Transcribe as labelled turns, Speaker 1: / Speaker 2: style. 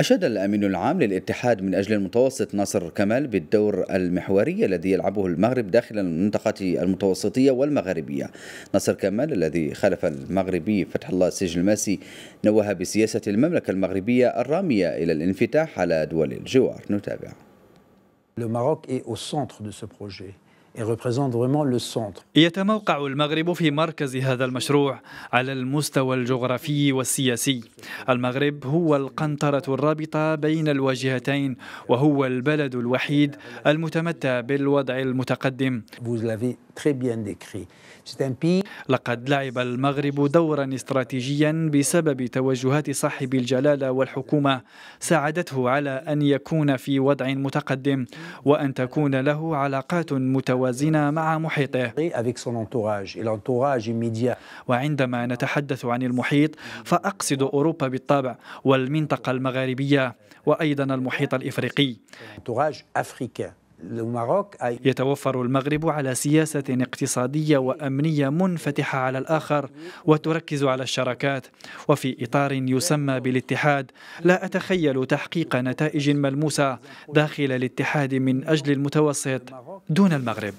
Speaker 1: أشاد الأمين العام للاتحاد من أجل المتوسط ناصر كمال بالدور المحوري الذي يلعبه المغرب داخل المنطقة المتوسطية والمغربية ناصر كمال الذي خلف المغربي فتح الله السجل الماسي نوه بسياسة المملكة المغربية الرامية إلى الانفتاح على دول الجوار نتابع
Speaker 2: يتموقع المغرب في مركز هذا المشروع على المستوى الجغرافي والسياسي المغرب هو القنطرة الرابطة بين الواجهتين وهو البلد الوحيد المتمتع بالوضع المتقدم لقد لعب المغرب دورا استراتيجيا بسبب توجهات صاحب الجلالة والحكومة ساعدته على أن يكون في وضع متقدم وأن تكون له علاقات متوازنة مع محيطه وعندما نتحدث عن المحيط فأقصد أوروبا بالطبع والمنطقة المغاربية وأيضا المحيط الإفريقي يتوفر المغرب على سياسة اقتصادية وأمنية منفتحة على الآخر وتركز على الشراكات وفي إطار يسمى بالاتحاد لا أتخيل تحقيق نتائج ملموسة داخل الاتحاد من أجل المتوسط دون المغرب